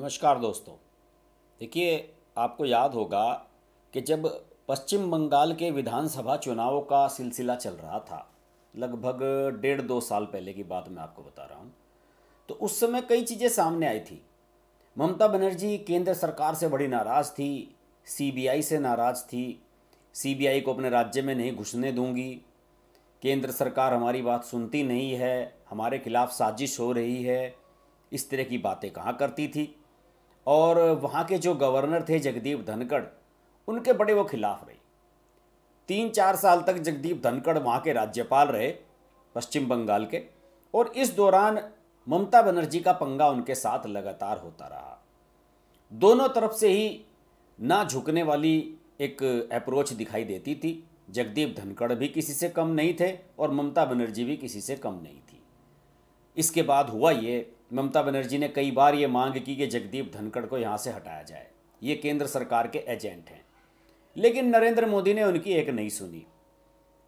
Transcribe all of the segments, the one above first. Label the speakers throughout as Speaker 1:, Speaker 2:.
Speaker 1: नमस्कार दोस्तों देखिए आपको याद होगा कि जब पश्चिम बंगाल के विधानसभा चुनावों का सिलसिला चल रहा था लगभग डेढ़ दो साल पहले की बात मैं आपको बता रहा हूँ तो उस समय कई चीज़ें सामने आई थी ममता बनर्जी केंद्र सरकार से बड़ी नाराज़ थी सीबीआई से नाराज़ थी सीबीआई को अपने राज्य में नहीं घुसने दूंगी केंद्र सरकार हमारी बात सुनती नहीं है हमारे खिलाफ़ साजिश हो रही है इस तरह की बातें कहाँ करती थी और वहाँ के जो गवर्नर थे जगदीप धनखड़ उनके बड़े वो खिलाफ रहे तीन चार साल तक जगदीप धनखड़ वहाँ के राज्यपाल रहे पश्चिम बंगाल के और इस दौरान ममता बनर्जी का पंगा उनके साथ लगातार होता रहा दोनों तरफ से ही ना झुकने वाली एक अप्रोच दिखाई देती थी जगदीप धनखड़ भी किसी से कम नहीं थे और ममता बनर्जी भी किसी से कम नहीं थी इसके बाद हुआ ये ममता बनर्जी ने कई बार ये मांग की कि जगदीप धनखड़ को यहाँ से हटाया जाए ये केंद्र सरकार के एजेंट हैं लेकिन नरेंद्र मोदी ने उनकी एक नहीं सुनी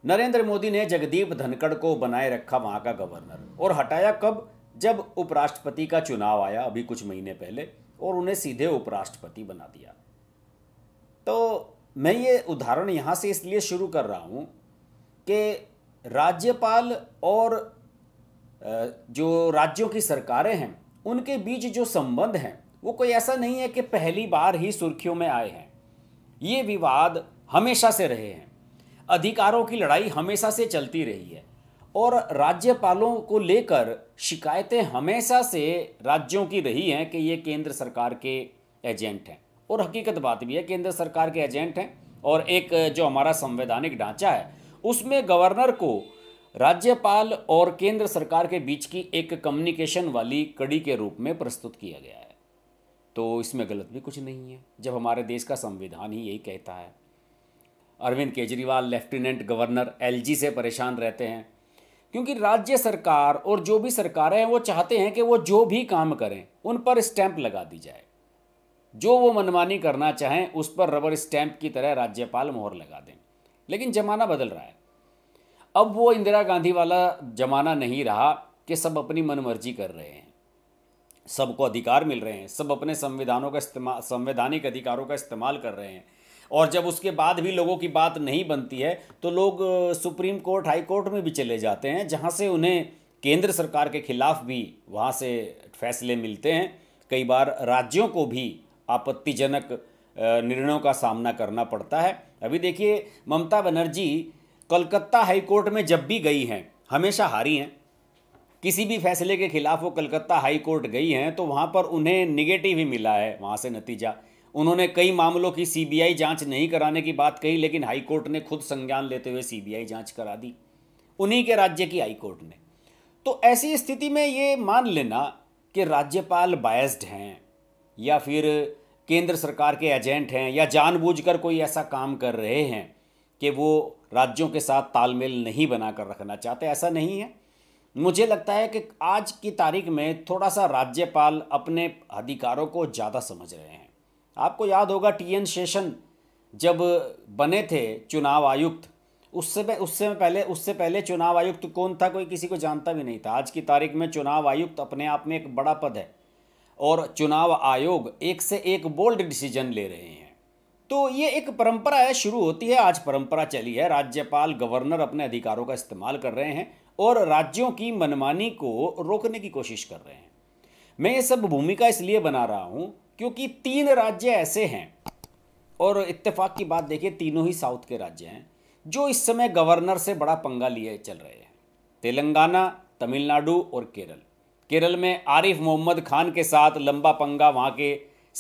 Speaker 1: नरेंद्र मोदी ने जगदीप धनखड़ को बनाए रखा वहाँ का गवर्नर और हटाया कब जब उपराष्ट्रपति का चुनाव आया अभी कुछ महीने पहले और उन्हें सीधे उपराष्ट्रपति बना दिया तो मैं ये उदाहरण यहाँ से इसलिए शुरू कर रहा हूँ कि राज्यपाल और जो राज्यों की सरकारें हैं उनके बीच जो संबंध हैं वो कोई ऐसा नहीं है कि पहली बार ही सुर्खियों में आए हैं ये विवाद हमेशा से रहे हैं अधिकारों की लड़ाई हमेशा से चलती रही है और राज्यपालों को लेकर शिकायतें हमेशा से राज्यों की रही हैं कि ये केंद्र सरकार के एजेंट हैं और हकीकत बात भी है केंद्र सरकार के एजेंट हैं और एक जो हमारा संवैधानिक ढांचा है उसमें गवर्नर को राज्यपाल और केंद्र सरकार के बीच की एक कम्युनिकेशन वाली कड़ी के रूप में प्रस्तुत किया गया है तो इसमें गलत भी कुछ नहीं है जब हमारे देश का संविधान ही यही कहता है Arvind Kejriwal lieutenant governor LG से परेशान रहते हैं क्योंकि राज्य सरकार और जो भी सरकारें हैं वो चाहते हैं कि वो जो भी काम करें उन पर स्टैंप लगा दी जाए जो वो मनमानी करना चाहें उस पर रबर स्टैंप की तरह राज्यपाल मोहर लगा दें लेकिन जमाना बदल रहा है अब वो इंदिरा गांधी वाला जमाना नहीं रहा कि सब अपनी मनमर्जी कर रहे हैं सबको अधिकार मिल रहे हैं सब अपने संविधानों का इस्तेमाल संवैधानिक अधिकारों का इस्तेमाल कर रहे हैं और जब उसके बाद भी लोगों की बात नहीं बनती है तो लोग सुप्रीम कोर्ट हाई कोर्ट में भी चले जाते हैं जहाँ से उन्हें केंद्र सरकार के खिलाफ भी वहाँ से फैसले मिलते हैं कई बार राज्यों को भी आपत्तिजनक निर्णयों का सामना करना पड़ता है अभी देखिए ममता बनर्जी कलकत्ता हाईकोर्ट में जब भी गई हैं हमेशा हारी हैं किसी भी फैसले के खिलाफ वो कलकत्ता हाई कोर्ट गई हैं तो वहाँ पर उन्हें निगेटिव ही मिला है वहाँ से नतीजा उन्होंने कई मामलों की सीबीआई जांच नहीं कराने की बात कही लेकिन हाई कोर्ट ने खुद संज्ञान लेते हुए सीबीआई जांच करा दी उन्हीं के राज्य की हाई कोर्ट ने तो ऐसी स्थिति में ये मान लेना कि राज्यपाल बायस्ड हैं या फिर केंद्र सरकार के एजेंट हैं या जानबूझकर कोई ऐसा काम कर रहे हैं कि वो राज्यों के साथ तालमेल नहीं बनाकर रखना चाहते ऐसा नहीं है मुझे लगता है कि आज की तारीख में थोड़ा सा राज्यपाल अपने अधिकारों को ज़्यादा समझ रहे हैं आपको याद होगा टी एन शेषन जब बने थे चुनाव आयुक्त उससे उससे पहले उससे पहले चुनाव आयुक्त कौन था कोई किसी को जानता भी नहीं था आज की तारीख में चुनाव आयुक्त अपने आप में एक बड़ा पद है और चुनाव आयोग एक से एक बोल्ड डिसीजन ले रहे हैं तो ये एक परंपरा है शुरू होती है आज परंपरा चली है राज्यपाल गवर्नर अपने अधिकारों का इस्तेमाल कर रहे हैं और राज्यों की मनमानी को रोकने की कोशिश कर रहे हैं मैं ये सब भूमिका इसलिए बना रहा हूँ क्योंकि तीन राज्य ऐसे हैं और इत्तेफाक की बात देखिए तीनों ही साउथ के राज्य हैं जो इस समय गवर्नर से बड़ा पंगा लिए चल रहे हैं तेलंगाना तमिलनाडु और केरल केरल में आरिफ मोहम्मद खान के साथ लंबा पंगा वहाँ के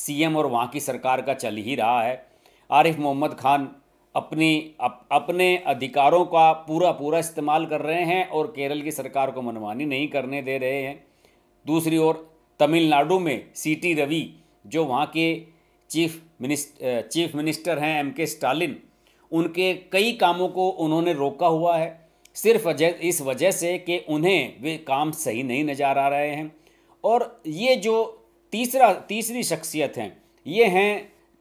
Speaker 1: सीएम और वहाँ की सरकार का चल ही रहा है आरिफ मोहम्मद खान अपनी अप, अपने अधिकारों का पूरा पूरा इस्तेमाल कर रहे हैं और केरल की सरकार को मनमानी नहीं करने दे रहे हैं दूसरी ओर तमिलनाडु में सीटी रवि जो वहाँ के चीफ मिनिस्टर चीफ मिनिस्टर हैं एम के स्टालिन उनके कई कामों को उन्होंने रोका हुआ है सिर्फ इस वजह से कि उन्हें वे काम सही नहीं नज़र आ रहे हैं और ये जो तीसरा तीसरी शख्सियत हैं ये हैं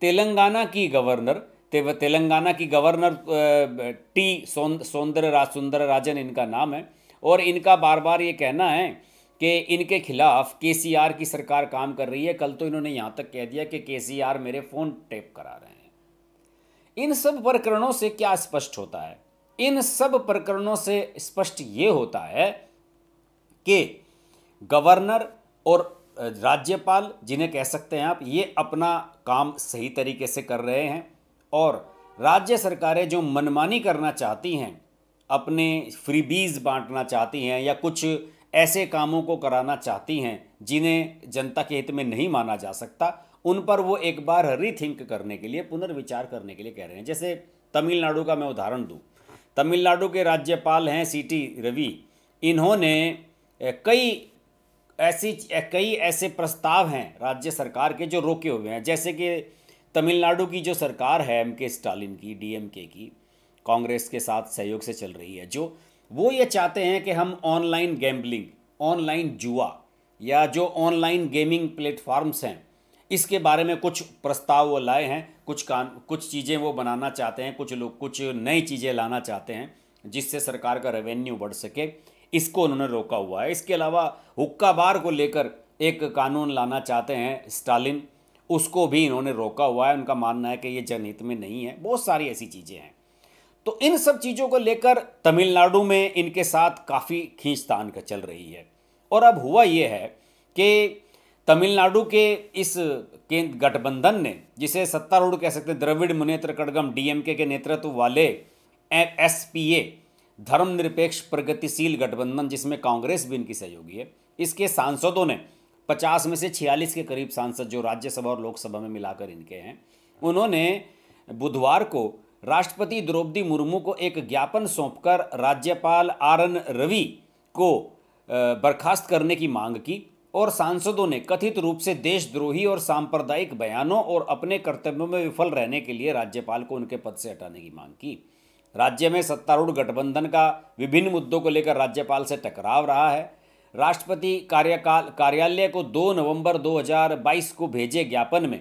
Speaker 1: तेलंगाना की गवर्नर ते तेलंगाना की गवर्नर टी सौंदर राज सुंदर राजन इनका नाम है और इनका बार बार ये कहना है कि इनके खिलाफ केसीआर की सरकार काम कर रही है कल तो इन्होंने यहाँ तक कह दिया कि केसीआर मेरे फ़ोन टेप करा रहे हैं इन सब प्रकरणों से क्या स्पष्ट होता है इन सब प्रकरणों से स्पष्ट ये होता है कि गवर्नर और राज्यपाल जिन्हें कह सकते हैं आप ये अपना काम सही तरीके से कर रहे हैं और राज्य सरकारें जो मनमानी करना चाहती हैं अपने फ्रीबीज बांटना चाहती हैं या कुछ ऐसे कामों को कराना चाहती हैं जिन्हें जनता के हित में नहीं माना जा सकता उन पर वो एक बार रीथिंक करने के लिए पुनर्विचार करने के लिए कह रहे हैं जैसे तमिलनाडु का मैं उदाहरण दूँ तमिलनाडु के राज्यपाल हैं सी टी रवि इन्होंने कई ऐसी कई ऐसे प्रस्ताव हैं राज्य सरकार के जो रोके हुए हैं जैसे कि तमिलनाडु की जो सरकार है एम के स्टालिन की डीएमके की कांग्रेस के साथ सहयोग से चल रही है जो वो ये चाहते हैं कि हम ऑनलाइन गैम्बलिंग ऑनलाइन जुआ या जो ऑनलाइन गेमिंग प्लेटफॉर्म्स हैं इसके बारे में कुछ प्रस्ताव वो लाए हैं कुछ कान कुछ चीज़ें वो बनाना चाहते हैं कुछ लोग कुछ नई चीज़ें लाना चाहते हैं जिससे सरकार का रेवेन्यू बढ़ सके इसको उन्होंने रोका हुआ है इसके अलावा हुक्का बार को लेकर एक कानून लाना चाहते हैं स्टालिन उसको भी इन्होंने रोका हुआ है उनका मानना है कि ये जनहित में नहीं है बहुत सारी ऐसी चीज़ें हैं तो इन सब चीज़ों को लेकर तमिलनाडु में इनके साथ काफ़ी खींचतान का चल रही है और अब हुआ ये है कि तमिलनाडु के इस केंद्र गठबंधन ने जिसे सत्तारूढ़ कह सकते हैं द्रविड़ मुनेत्र कड़गम डीएमके के नेतृत्व वाले एसपीए धर्मनिरपेक्ष प्रगतिशील गठबंधन जिसमें कांग्रेस भी इनकी सहयोगी है इसके सांसदों ने पचास में से छियालीस के करीब सांसद जो राज्यसभा और लोकसभा में मिलाकर इनके हैं उन्होंने बुधवार को राष्ट्रपति द्रौपदी मुर्मू को एक ज्ञापन सौंपकर राज्यपाल आर एन रवि को बर्खास्त करने की मांग की और सांसदों ने कथित रूप से देशद्रोही और सांप्रदायिक बयानों और अपने कर्तव्यों में विफल रहने के लिए राज्यपाल को उनके पद से हटाने की मांग की राज्य में सत्तारूढ़ गठबंधन का विभिन्न मुद्दों को लेकर राज्यपाल से टकराव रहा है राष्ट्रपति कार्यकाल कार्यालय को 2 नवंबर 2022 को भेजे ज्ञापन में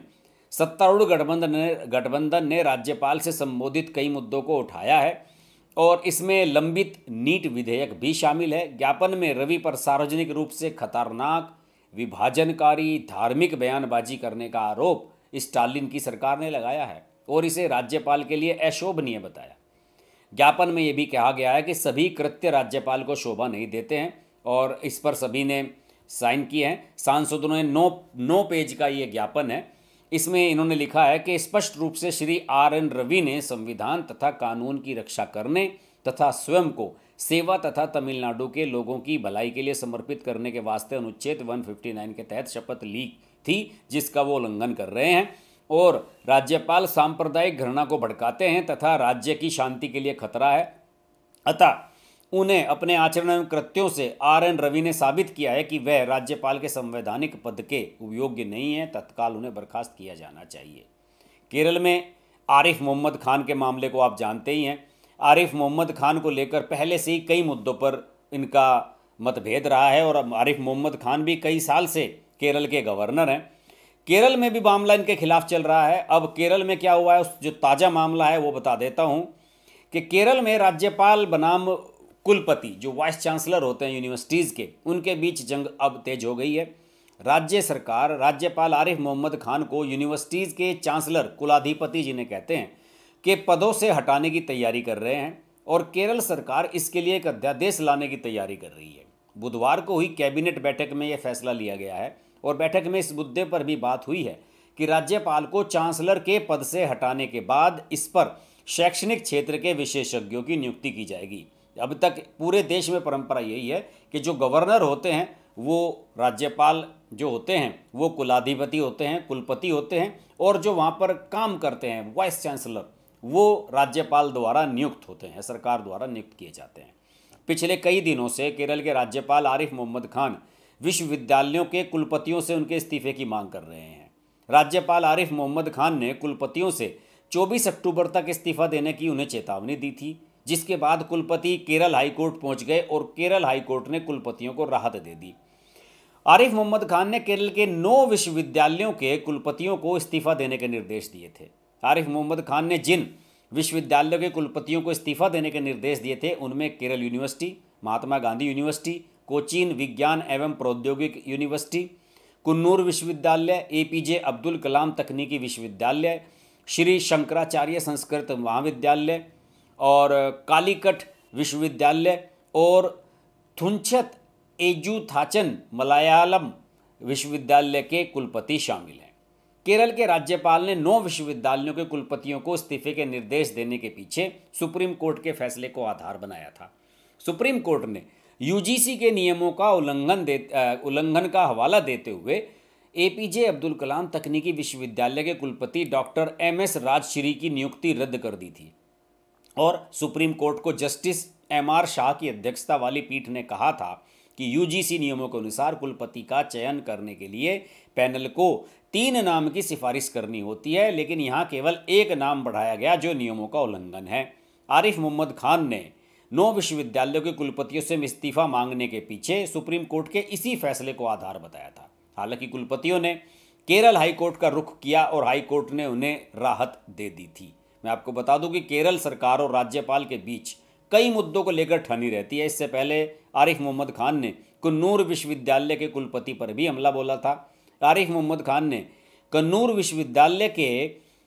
Speaker 1: सत्तारूढ़ गठबंधन ने गठबंधन ने राज्यपाल से संबोधित कई मुद्दों को उठाया है और इसमें लंबित नीट विधेयक भी शामिल है ज्ञापन में रवि पर सार्वजनिक रूप से खतरनाक विभाजनकारी धार्मिक बयानबाजी करने का आरोप स्टालिन की सरकार ने लगाया है और इसे राज्यपाल के लिए अशोभनीय बताया ज्ञापन में ये भी कहा गया है कि सभी कृत्य राज्यपाल को शोभा नहीं देते हैं और इस पर सभी ने साइन किए हैं सांसदों ने नौ नौ पेज का ये ज्ञापन है इसमें इन्होंने लिखा है कि स्पष्ट रूप से श्री आर एन रवि ने संविधान तथा कानून की रक्षा करने तथा स्वयं को सेवा तथा तमिलनाडु के लोगों की भलाई के लिए समर्पित करने के वास्ते अनुच्छेद 159 के तहत शपथ ली थी जिसका वो उल्लंघन कर रहे हैं और राज्यपाल सांप्रदायिक घृणा को भड़काते हैं तथा राज्य की शांति के लिए खतरा है अतः उन्हें अपने आचरण एवं कृत्यों से आर एन रवि ने साबित किया है कि वह राज्यपाल के संवैधानिक पद के उपयोग्य नहीं है तत्काल उन्हें बर्खास्त किया जाना चाहिए केरल में आरिफ मोहम्मद खान के मामले को आप जानते ही हैं आरिफ मोहम्मद खान को लेकर पहले से ही कई मुद्दों पर इनका मतभेद रहा है और अब आरिफ मोहम्मद खान भी कई साल से केरल के गवर्नर हैं केरल में भी मामला इनके खिलाफ चल रहा है अब केरल में क्या हुआ है उस जो ताज़ा मामला है वो बता देता हूँ कि केरल में राज्यपाल बनाम कुलपति जो वाइस चांसलर होते हैं यूनिवर्सिटीज़ के उनके बीच जंग अब तेज हो गई है राज्य सरकार राज्यपाल आरिफ मोहम्मद खान को यूनिवर्सिटीज़ के चांसलर कुलाधिपति जिन्हें कहते हैं के पदों से हटाने की तैयारी कर रहे हैं और केरल सरकार इसके लिए एक अध्यादेश लाने की तैयारी कर रही है बुधवार को हुई कैबिनेट बैठक में यह फैसला लिया गया है और बैठक में इस मुद्दे पर भी बात हुई है कि राज्यपाल को चांसलर के पद से हटाने के बाद इस पर शैक्षणिक क्षेत्र के विशेषज्ञों की नियुक्ति की जाएगी अब तक पूरे देश में परंपरा यही है कि जो गवर्नर होते हैं वो राज्यपाल जो होते हैं वो कुलाधिपति होते हैं कुलपति होते हैं और जो वहाँ पर काम करते हैं वाइस चांसलर वो राज्यपाल द्वारा नियुक्त होते हैं सरकार द्वारा नियुक्त किए जाते हैं पिछले कई दिनों से केरल के राज्यपाल आरिफ मोहम्मद खान विश्वविद्यालयों के कुलपतियों से उनके इस्तीफे की मांग कर रहे हैं राज्यपाल आरिफ मोहम्मद खान ने कुलपतियों से 24 अक्टूबर तक इस्तीफा देने की उन्हें चेतावनी दी थी जिसके बाद कुलपति केरल हाईकोर्ट पहुंच गए और केरल हाईकोर्ट ने कुलपतियों को राहत दे दी आरिफ मोहम्मद खान ने केरल के नौ विश्वविद्यालयों के कुलपतियों को इस्तीफा देने के निर्देश दिए थे आरिफ मोहम्मद खान ने जिन विश्वविद्यालयों के कुलपतियों को इस्तीफा देने के निर्देश दिए थे उनमें केरल यूनिवर्सिटी महात्मा गांधी यूनिवर्सिटी कोचीन विज्ञान एवं प्रौद्योगिक यूनिवर्सिटी कुन्नूर विश्वविद्यालय ए पी जे अब्दुल कलाम तकनीकी विश्वविद्यालय श्री शंकराचार्य संस्कृत महाविद्यालय और कालीकट विश्वविद्यालय और थुनछत थाचन मलयालम विश्वविद्यालय के कुलपति शामिल हैं केरल के राज्यपाल ने नौ विश्वविद्यालयों के कुलपतियों को इस्तीफे के निर्देश देने के पीछे सुप्रीम कोर्ट के फैसले को आधार बनाया था सुप्रीम कोर्ट ने यूजीसी के नियमों का उल्लंघन दे उल्लंघन का हवाला देते हुए एपीजे अब्दुल कलाम तकनीकी विश्वविद्यालय के कुलपति डॉक्टर एम एस राजश्री की नियुक्ति रद्द कर दी थी और सुप्रीम कोर्ट को जस्टिस एम आर शाह की अध्यक्षता वाली पीठ ने कहा था कि यूजीसी नियमों के अनुसार कुलपति का चयन करने के लिए पैनल को तीन नाम की सिफारिश करनी होती है लेकिन यहाँ केवल एक नाम बढ़ाया गया जो नियमों का उल्लंघन है आरिफ मोहम्मद खान ने नौ विश्वविद्यालयों के कुलपतियों से इस्तीफा मांगने के पीछे सुप्रीम कोर्ट के इसी फैसले को आधार बताया था हालांकि कुलपतियों ने केरल हाईकोर्ट का रुख किया और हाईकोर्ट ने उन्हें राहत दे दी थी मैं आपको बता दूं कि केरल सरकार और राज्यपाल के बीच कई मुद्दों को लेकर ठनी रहती है इससे पहले आरिफ मोहम्मद खान ने कन्नूर विश्वविद्यालय के कुलपति पर भी हमला बोला था आरिफ मोहम्मद खान ने कन्नूर विश्वविद्यालय के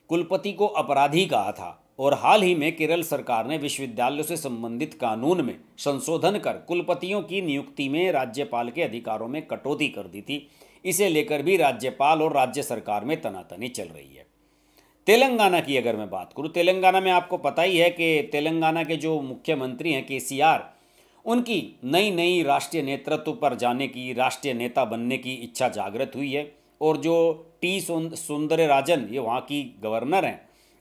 Speaker 1: कुलपति को अपराधी कहा था और हाल ही में केरल सरकार ने विश्वविद्यालयों से संबंधित कानून में संशोधन कर कुलपतियों की नियुक्ति में राज्यपाल के अधिकारों में कटौती कर दी थी इसे लेकर भी राज्यपाल और राज्य सरकार में तनातनी चल रही है तेलंगाना की अगर मैं बात करूं तेलंगाना में आपको पता ही है कि तेलंगाना के जो मुख्यमंत्री हैं के उनकी नई नई राष्ट्रीय नेतृत्व पर जाने की राष्ट्रीय नेता बनने की इच्छा जागृत हुई है और जो टी सुंदर राजन ये वहाँ की गवर्नर हैं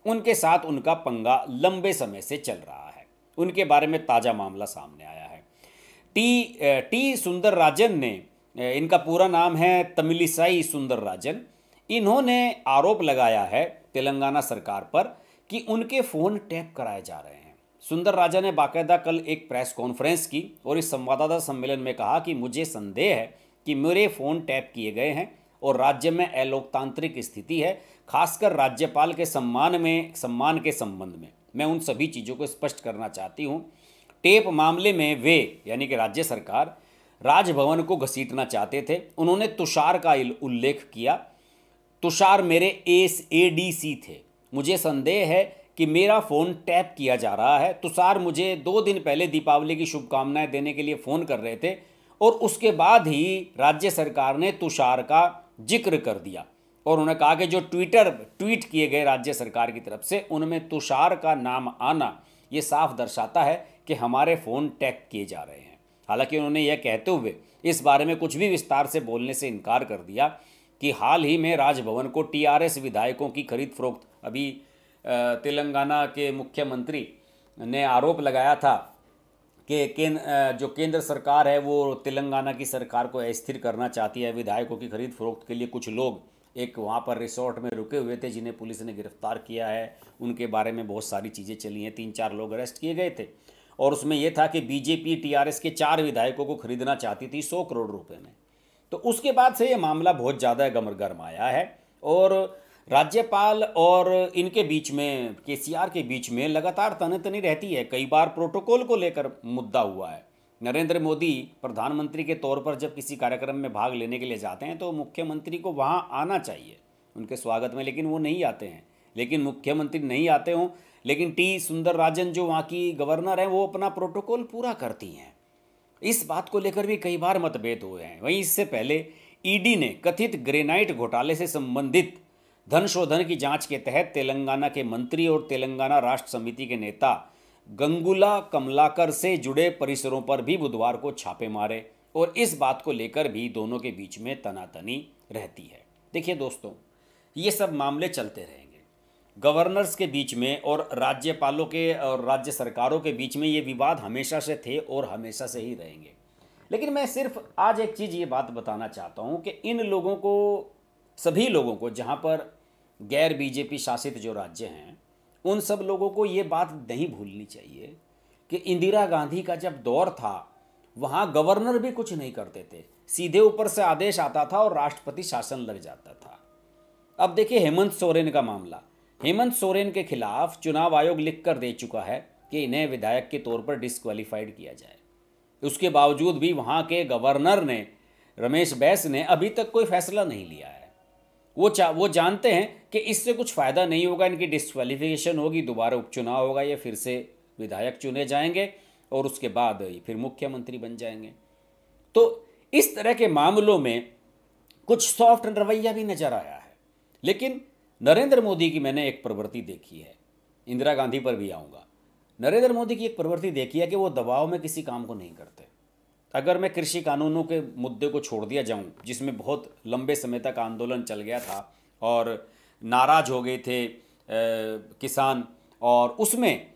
Speaker 1: उनके साथ उनका पंगा लंबे समय से चल रहा है उनके बारे में ताज़ा मामला सामने आया है टी टी सुंदर राजन ने इनका पूरा नाम है तमिलिसाई सुंदर राजन इन्होंने आरोप लगाया है तेलंगाना सरकार पर कि उनके फ़ोन टैप कराए जा रहे हैं सुंदर राजा ने बाकायदा कल एक प्रेस कॉन्फ्रेंस की और इस संवाददाता सम्मेलन में कहा कि मुझे संदेह है कि मेरे फ़ोन टैप किए गए हैं और राज्य में अलोकतांत्रिक स्थिति है खासकर राज्यपाल के सम्मान में सम्मान के संबंध में मैं उन सभी चीज़ों को स्पष्ट करना चाहती हूँ टेप मामले में वे यानी कि राज्य सरकार राजभवन को घसीटना चाहते थे उन्होंने तुषार का उल्लेख किया तुषार मेरे एस ए डी सी थे मुझे संदेह है कि मेरा फ़ोन टैप किया जा रहा है तुषार मुझे दो दिन पहले दीपावली की शुभकामनाएं देने के लिए फ़ोन कर रहे थे और उसके बाद ही राज्य सरकार ने तुषार का जिक्र कर दिया और उन्होंने कहा कि जो ट्विटर ट्वीट किए गए राज्य सरकार की तरफ से उनमें तुषार का नाम आना ये साफ दर्शाता है कि हमारे फ़ोन टैग किए जा रहे हैं हालांकि उन्होंने यह कहते हुए इस बारे में कुछ भी विस्तार से बोलने से इनकार कर दिया कि हाल ही में राजभवन को टीआरएस विधायकों की खरीद फरोख्त अभी तेलंगाना के मुख्यमंत्री ने आरोप लगाया था कि केन, जो केंद्र सरकार है वो तेलंगाना की सरकार को अस्थिर करना चाहती है विधायकों की खरीद फरोख्त के लिए कुछ लोग एक वहाँ पर रिसोर्ट में रुके हुए थे जिन्हें पुलिस ने गिरफ्तार किया है उनके बारे में बहुत सारी चीज़ें चली हैं तीन चार लोग अरेस्ट किए गए थे और उसमें यह था कि बीजेपी टीआरएस के चार विधायकों को खरीदना चाहती थी सौ करोड़ रुपए में तो उसके बाद से ये मामला बहुत ज़्यादा गमर गर्म आया है और राज्यपाल और इनके बीच में केसीआर के बीच में लगातार तनतनी रहती है कई बार प्रोटोकॉल को लेकर मुद्दा हुआ है नरेंद्र मोदी प्रधानमंत्री के तौर पर जब किसी कार्यक्रम में भाग लेने के लिए जाते हैं तो मुख्यमंत्री को वहाँ आना चाहिए उनके स्वागत में लेकिन वो नहीं आते हैं लेकिन मुख्यमंत्री नहीं आते हों लेकिन टी सुंदर राजन जो वहाँ की गवर्नर हैं वो अपना प्रोटोकॉल पूरा करती हैं इस बात को लेकर भी कई बार मतभेद हुए हैं वहीं इससे पहले ईडी ने कथित ग्रेनाइट घोटाले से संबंधित धन शोधन की जांच के तहत तेलंगाना के मंत्री और तेलंगाना राष्ट्र समिति के नेता गंगुला कमलाकर से जुड़े परिसरों पर भी बुधवार को छापे मारे और इस बात को लेकर भी दोनों के बीच में तनातनी रहती है देखिए दोस्तों ये सब मामले चलते रहेंगे गवर्नर्स के बीच में और राज्यपालों के और राज्य सरकारों के बीच में ये विवाद हमेशा से थे और हमेशा से ही रहेंगे लेकिन मैं सिर्फ आज एक चीज़ ये बात बताना चाहता हूँ कि इन लोगों को सभी लोगों को जहाँ पर गैर बीजेपी शासित जो राज्य हैं उन सब लोगों को ये बात नहीं भूलनी चाहिए कि इंदिरा गांधी का जब दौर था वहाँ गवर्नर भी कुछ नहीं करते थे सीधे ऊपर से आदेश आता था और राष्ट्रपति शासन लग जाता था अब देखिए हेमंत सोरेन का मामला हेमंत सोरेन के खिलाफ चुनाव आयोग लिख कर दे चुका है कि इन्हें विधायक के तौर पर डिस्क्वालीफाइड किया जाए उसके बावजूद भी वहाँ के गवर्नर ने रमेश बैस ने अभी तक कोई फैसला नहीं लिया है वो चा वो जानते हैं कि इससे कुछ फ़ायदा नहीं होगा इनकी डिस्कवालिफिकेशन होगी दोबारा उपचुनाव होगा या फिर से विधायक चुने जाएंगे और उसके बाद फिर मुख्यमंत्री बन जाएंगे तो इस तरह के मामलों में कुछ सॉफ्ट रवैया भी नज़र आया है लेकिन नरेंद्र मोदी की मैंने एक प्रवृत्ति देखी है इंदिरा गांधी पर भी आऊँगा नरेंद्र मोदी की एक प्रवृत्ति देखी है कि वो दबाव में किसी काम को नहीं करते अगर मैं कृषि कानूनों के मुद्दे को छोड़ दिया जाऊँ जिसमें बहुत लंबे समय तक आंदोलन चल गया था और नाराज़ हो गए थे किसान और उसमें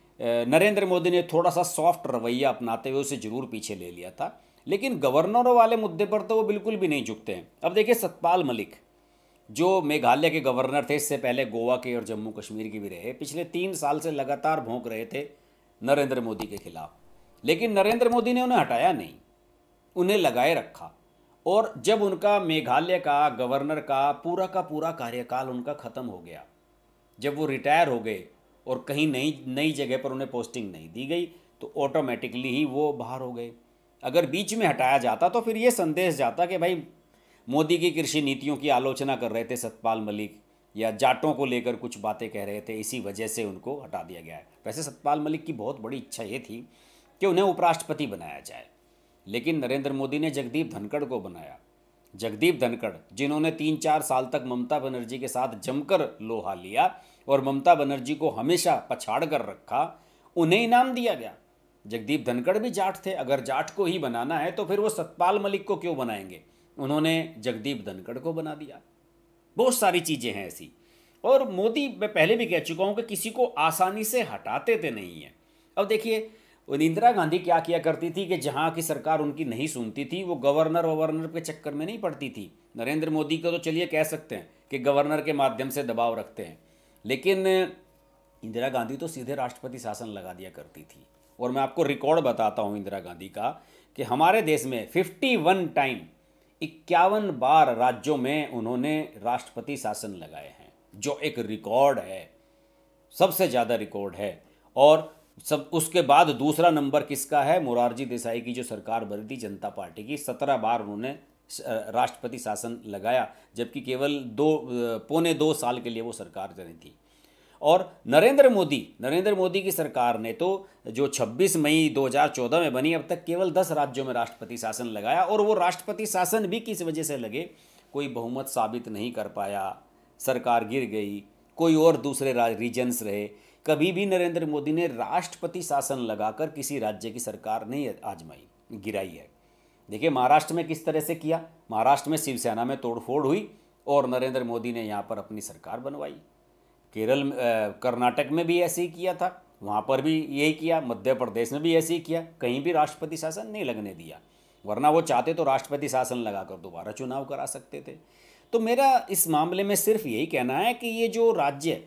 Speaker 1: नरेंद्र मोदी ने थोड़ा सा सॉफ्ट रवैया अपनाते हुए उसे ज़रूर पीछे ले लिया था लेकिन गवर्नरों वाले मुद्दे पर तो वो बिल्कुल भी नहीं झुकते हैं अब देखिए सतपाल मलिक जो मेघालय के गवर्नर थे इससे पहले गोवा के और जम्मू कश्मीर के भी रहे पिछले तीन साल से लगातार भोंक रहे थे नरेंद्र मोदी के खिलाफ लेकिन नरेंद्र मोदी ने उन्हें हटाया नहीं उन्हें लगाए रखा और जब उनका मेघालय का गवर्नर का पूरा का पूरा कार्यकाल उनका ख़त्म हो गया जब वो रिटायर हो गए और कहीं नई नई जगह पर उन्हें पोस्टिंग नहीं दी गई तो ऑटोमेटिकली ही वो बाहर हो गए अगर बीच में हटाया जाता तो फिर ये संदेश जाता कि भाई मोदी की कृषि नीतियों की आलोचना कर रहे थे सतपाल मलिक या जाटों को लेकर कुछ बातें कह रहे थे इसी वजह से उनको हटा दिया गया है वैसे सतपाल मलिक की बहुत बड़ी इच्छा ये थी कि उन्हें उपराष्ट्रपति बनाया जाए लेकिन नरेंद्र मोदी ने जगदीप धनखड़ को बनाया जगदीप धनखड़ जिन्होंने तीन चार साल तक ममता बनर्जी के साथ जमकर लोहा लिया और ममता बनर्जी को हमेशा पछाड़ कर रखा उन्हें इनाम दिया गया जगदीप धनखड़ भी जाट थे अगर जाट को ही बनाना है तो फिर वो सतपाल मलिक को क्यों बनाएंगे उन्होंने जगदीप धनखड़ को बना दिया बहुत सारी चीज़ें हैं ऐसी और मोदी मैं पहले भी कह चुका हूँ कि किसी को आसानी से हटाते थे तो नहीं है अब देखिए इंदिरा गांधी क्या किया करती थी कि जहाँ की सरकार उनकी नहीं सुनती थी वो गवर्नर ववर्नर के चक्कर में नहीं पड़ती थी नरेंद्र मोदी को तो चलिए कह सकते हैं कि गवर्नर के माध्यम से दबाव रखते हैं लेकिन इंदिरा गांधी तो सीधे राष्ट्रपति शासन लगा दिया करती थी और मैं आपको रिकॉर्ड बताता हूँ इंदिरा गांधी का कि हमारे देश में फिफ्टी टाइम इक्यावन बार राज्यों में उन्होंने राष्ट्रपति शासन लगाए हैं जो एक रिकॉर्ड है सबसे ज़्यादा रिकॉर्ड है और सब उसके बाद दूसरा नंबर किसका है मुरारजी देसाई की जो सरकार बनी थी जनता पार्टी की सत्रह बार उन्होंने राष्ट्रपति शासन लगाया जबकि केवल दो पौने दो साल के लिए वो सरकार बनी थी और नरेंद्र मोदी नरेंद्र मोदी की सरकार ने तो जो 26 मई 2014 में बनी अब तक केवल 10 राज्यों में राष्ट्रपति शासन लगाया और वो राष्ट्रपति शासन भी किस वजह से लगे कोई बहुमत साबित नहीं कर पाया सरकार गिर गई कोई और दूसरे रीजन्स रहे कभी भी नरेंद्र मोदी ने राष्ट्रपति शासन लगाकर किसी राज्य की सरकार नहीं आजमाई गिराई है देखिए महाराष्ट्र में किस तरह से किया महाराष्ट्र में शिवसेना में तोड़फोड़ हुई और नरेंद्र मोदी ने यहाँ पर अपनी सरकार बनवाई केरल कर्नाटक में भी ऐसे ही किया था वहाँ पर भी यही किया मध्य प्रदेश में भी ऐसे ही किया कहीं भी राष्ट्रपति शासन नहीं लगने दिया वरना वो चाहते तो राष्ट्रपति शासन लगाकर दोबारा चुनाव करा सकते थे तो मेरा इस मामले में सिर्फ यही कहना है कि ये जो राज्य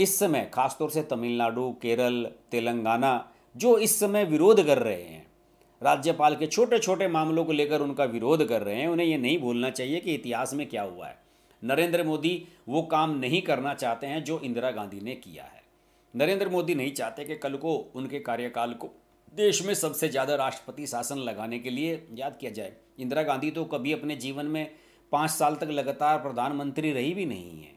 Speaker 1: इस समय खासतौर से तमिलनाडु केरल तेलंगाना जो इस समय विरोध कर रहे हैं राज्यपाल के छोटे छोटे मामलों को लेकर उनका विरोध कर रहे हैं उन्हें ये नहीं भूलना चाहिए कि इतिहास में क्या हुआ है नरेंद्र मोदी वो काम नहीं करना चाहते हैं जो इंदिरा गांधी ने किया है नरेंद्र मोदी नहीं चाहते कि कल को उनके कार्यकाल को देश में सबसे ज़्यादा राष्ट्रपति शासन लगाने के लिए याद किया जाए इंदिरा गांधी तो कभी अपने जीवन में पाँच साल तक लगातार प्रधानमंत्री रही भी नहीं है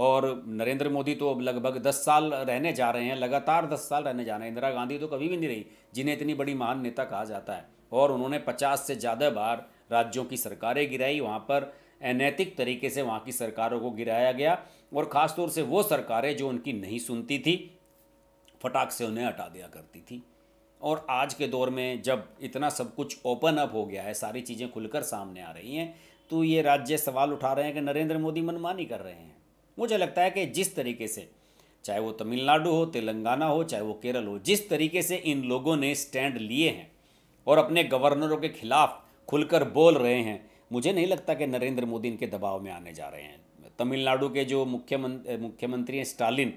Speaker 1: और नरेंद्र मोदी तो अब लगभग दस साल रहने जा रहे हैं लगातार दस साल रहने जा रहे हैं इंदिरा गांधी तो कभी भी नहीं रही जिन्हें इतनी बड़ी महान नेता कहा जाता है और उन्होंने पचास से ज़्यादा बार राज्यों की सरकारें गिराई वहाँ पर अनैतिक तरीके से वहाँ की सरकारों को गिराया गया और ख़ासतौर से वो सरकारें जो उनकी नहीं सुनती थी फटाक से उन्हें हटा दिया करती थी और आज के दौर में जब इतना सब कुछ ओपन अप हो गया है सारी चीज़ें खुलकर सामने आ रही हैं तो ये राज्य सवाल उठा रहे हैं कि नरेंद्र मोदी मनमानी कर रहे हैं मुझे लगता है कि जिस तरीके से चाहे वो तमिलनाडु हो तेलंगाना हो चाहे वो केरल हो जिस तरीके से इन लोगों ने स्टैंड लिए हैं और अपने गवर्नरों के खिलाफ खुलकर बोल रहे हैं मुझे नहीं लगता कि नरेंद्र मोदी इनके दबाव में आने जा रहे हैं तमिलनाडु के जो मुख्यमंत्री मुख्यमंत्री हैं स्टालिन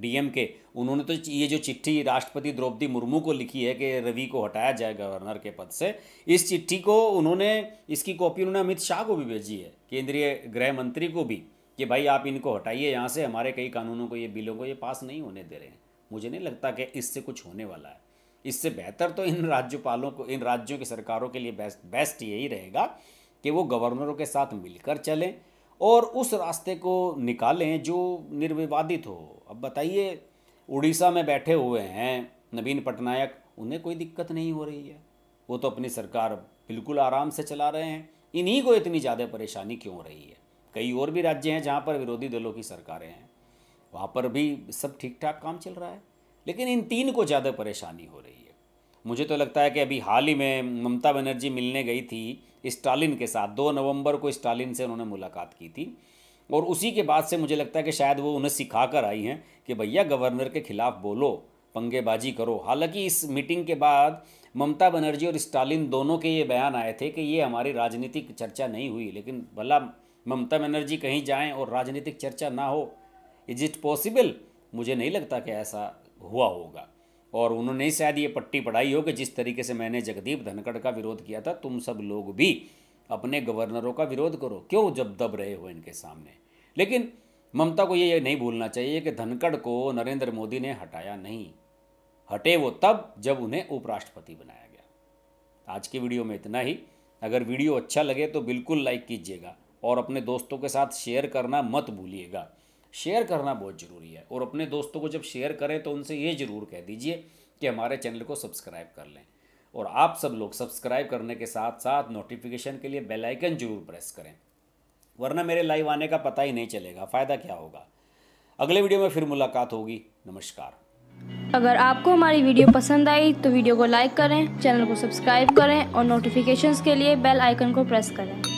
Speaker 1: डीएम के उन्होंने तो ये जो चिट्ठी राष्ट्रपति द्रौपदी मुर्मू को लिखी है कि रवि को हटाया जाए गवर्नर के पद से इस चिट्ठी को उन्होंने इसकी कॉपी उन्होंने अमित शाह को भी भेजी है केंद्रीय गृह मंत्री को भी कि भाई आप इनको हटाइए यहाँ से हमारे कई कानूनों को ये बिलों को ये पास नहीं होने दे रहे हैं मुझे नहीं लगता कि इससे कुछ होने वाला है इससे बेहतर तो इन राज्यपालों को इन राज्यों की सरकारों के लिए बेस्ट बेस्ट यही रहेगा कि वो गवर्नरों के साथ मिलकर चलें और उस रास्ते को निकालें जो निर्विवादित हो अब बताइए उड़ीसा में बैठे हुए हैं नवीन पटनायक उन्हें कोई दिक्कत नहीं हो रही है वो तो अपनी सरकार बिल्कुल आराम से चला रहे हैं इन्हीं को इतनी ज़्यादा परेशानी क्यों हो रही है कई और भी राज्य हैं जहाँ पर विरोधी दलों की सरकारें हैं वहाँ पर भी सब ठीक ठाक काम चल रहा है लेकिन इन तीन को ज़्यादा परेशानी हो रही है मुझे तो लगता है कि अभी हाल ही में ममता बनर्जी मिलने गई थी स्टालिन के साथ दो नवंबर को स्टालिन से उन्होंने मुलाकात की थी और उसी के बाद से मुझे लगता है कि शायद वो उन्हें सिखा कर आई हैं कि भैया गवर्नर के खिलाफ बोलो पंगेबाजी करो हालांकि इस मीटिंग के बाद ममता बनर्जी और स्टालिन दोनों के ये बयान आए थे कि ये हमारी राजनीतिक चर्चा नहीं हुई लेकिन भला ममता बनर्जी कहीं जाएं और राजनीतिक चर्चा ना हो इज इट पॉसिबल मुझे नहीं लगता कि ऐसा हुआ होगा और उन्होंने ही शायद ये पट्टी पढ़ाई हो कि जिस तरीके से मैंने जगदीप धनखड़ का विरोध किया था तुम सब लोग भी अपने गवर्नरों का विरोध करो क्यों जब दब रहे हो इनके सामने लेकिन ममता को ये नहीं भूलना चाहिए कि धनखड़ को नरेंद्र मोदी ने हटाया नहीं हटे वो तब जब उन्हें उपराष्ट्रपति बनाया गया आज की वीडियो में इतना ही अगर वीडियो अच्छा लगे तो बिल्कुल लाइक कीजिएगा और अपने दोस्तों के साथ शेयर करना मत भूलिएगा शेयर करना बहुत ज़रूरी है और अपने दोस्तों को जब शेयर करें तो उनसे ये ज़रूर कह दीजिए कि हमारे चैनल को सब्सक्राइब कर लें और आप सब लोग सब्सक्राइब करने के साथ साथ नोटिफिकेशन के लिए बेल आइकन ज़रूर प्रेस करें वरना मेरे लाइव आने का पता ही नहीं चलेगा फ़ायदा क्या होगा अगले वीडियो में फिर मुलाकात होगी नमस्कार अगर आपको हमारी वीडियो पसंद आई तो वीडियो को लाइक करें चैनल को सब्सक्राइब करें और नोटिफिकेशन के लिए बेल आइकन को प्रेस करें